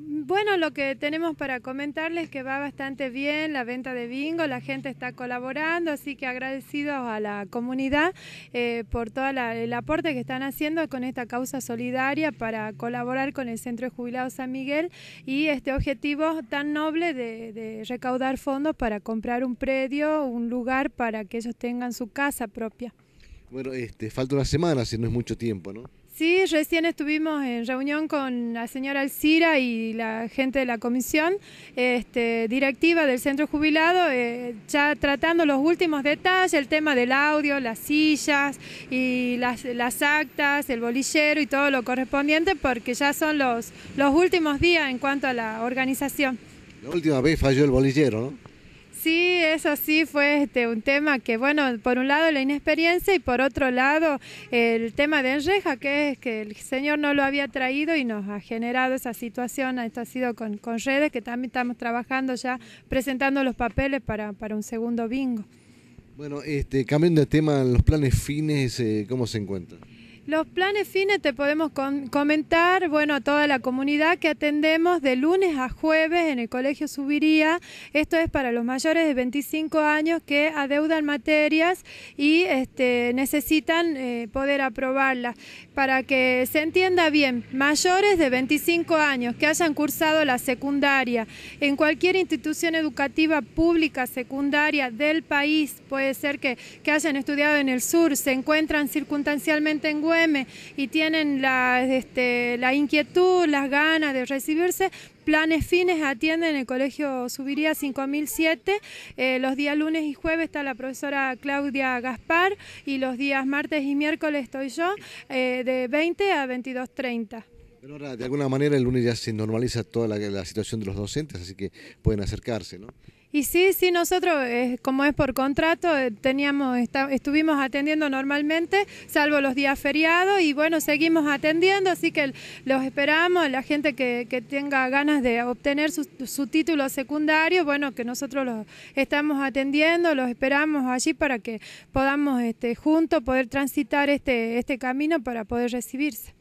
Bueno, lo que tenemos para comentarles que va bastante bien la venta de bingo, la gente está colaborando, así que agradecidos a la comunidad eh, por todo el aporte que están haciendo con esta causa solidaria para colaborar con el Centro de Jubilados San Miguel y este objetivo tan noble de, recaudar fondos para comprar un predio, un lugar para que ellos tengan su casa propia. Bueno, este, falta una semana, si no es mucho tiempo, ¿no? Sí, recién estuvimos en reunión con la señora Alcira y la gente de la comisión este, directiva del centro jubilado, eh, ya tratando los últimos detalles, el tema del audio, las sillas y las, las, actas, el bolillero y todo lo correspondiente, porque ya son los, los últimos días en cuanto a la organización. La última vez falló el bolillero, ¿no? Sí, eso sí fue este, un tema que, bueno, por un lado la inexperiencia y por otro lado el tema de Enreja, que es que el señor no lo había traído y nos ha generado esa situación. Esto ha sido con, redes, que también estamos trabajando ya, presentando los papeles para, para un segundo bingo. Bueno, este, cambiando de tema, los planes fines, eh, ¿cómo se encuentran? Los planes fines te podemos comentar, bueno, a toda la comunidad que atendemos de lunes a jueves en el Colegio Subiría. Esto es para los mayores de 25 años que adeudan materias y este, necesitan eh, poder aprobarlas. Para que se entienda bien, mayores de 25 años que hayan cursado la secundaria en cualquier institución educativa pública secundaria del país, puede ser que, que hayan estudiado en el sur, se encuentran circunstancialmente en huelga y tienen este, la, inquietud, las ganas de recibirse, planes fines atienden el colegio Subiría 5007. Eh, los días lunes y jueves está la profesora Claudia Gaspar y los días martes y miércoles estoy yo eh, de 20 a 22.30. Pero de alguna manera, el lunes ya se normaliza toda la, la situación de los docentes, así que pueden acercarse, ¿no? Y sí, sí, nosotros, eh, como es por contrato, eh, teníamos, estuvimos atendiendo normalmente, salvo los días feriados, y bueno, seguimos atendiendo, así que los esperamos, la gente que, tenga ganas de obtener su, título secundario, bueno, que nosotros los estamos atendiendo, los esperamos allí para que podamos este, juntos poder transitar este, este camino para poder recibirse.